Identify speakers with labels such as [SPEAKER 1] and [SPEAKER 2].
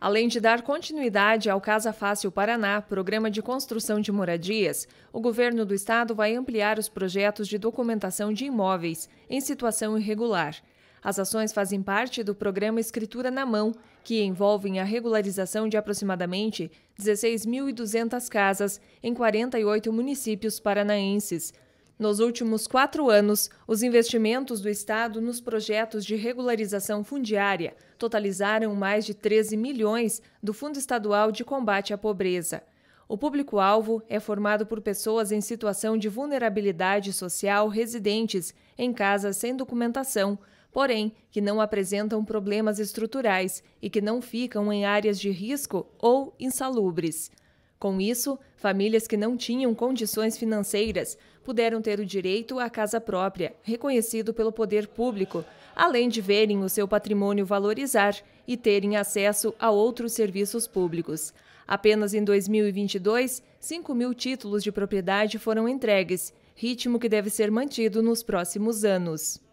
[SPEAKER 1] Além de dar continuidade ao Casa Fácil Paraná, programa de construção de moradias, o governo do estado vai ampliar os projetos de documentação de imóveis em situação irregular. As ações fazem parte do programa Escritura na Mão, que envolvem a regularização de aproximadamente 16.200 casas em 48 municípios paranaenses. Nos últimos quatro anos, os investimentos do Estado nos projetos de regularização fundiária totalizaram mais de 13 milhões do Fundo Estadual de Combate à Pobreza. O público-alvo é formado por pessoas em situação de vulnerabilidade social residentes em casas sem documentação, porém que não apresentam problemas estruturais e que não ficam em áreas de risco ou insalubres. Com isso, famílias que não tinham condições financeiras puderam ter o direito à casa própria, reconhecido pelo poder público, além de verem o seu patrimônio valorizar e terem acesso a outros serviços públicos. Apenas em 2022, 5 mil títulos de propriedade foram entregues, ritmo que deve ser mantido nos próximos anos.